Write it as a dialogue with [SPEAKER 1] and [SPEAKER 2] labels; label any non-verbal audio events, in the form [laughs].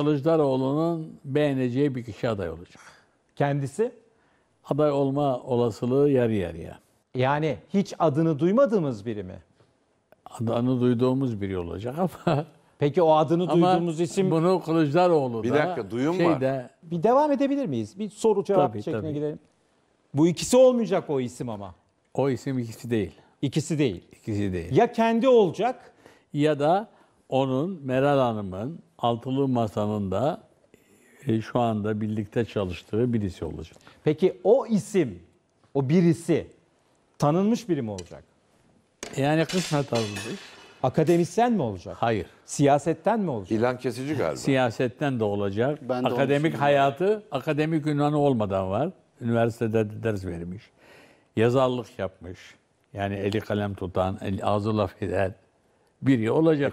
[SPEAKER 1] Kılıçdaroğlu'nun beğeneceği bir kişi aday olacak. Kendisi? Aday olma olasılığı yarı yarıya. Yani hiç adını duymadığımız biri mi? Adını duyduğumuz biri olacak ama... [laughs] Peki o adını ama isim... bunu Kılıçdaroğlu Bir dakika duyum şeyde... var. Bir devam edebilir miyiz? Bir soru cevap tabii, şeklinde tabii. gidelim. Bu ikisi olmayacak o isim ama. O isim ikisi değil. İkisi değil. İkisi değil. Ya kendi olacak... Ya da onun, Meral Hanım'ın altılı masanın da e, şu anda birlikte çalıştığı birisi olacak. Peki o isim, o birisi tanınmış biri mi olacak? Yani kısmet tanınmış. Akademisyen mi olacak? Hayır. Siyasetten mi olacak? İlan kesici galiba. Siyasetten de olacak. Ben de akademik hayatı, ya. akademik ünvanı olmadan var. Üniversitede ders vermiş. Yazarlık yapmış. Yani eli kalem tutan, eli ağzı laf eden biri olacak.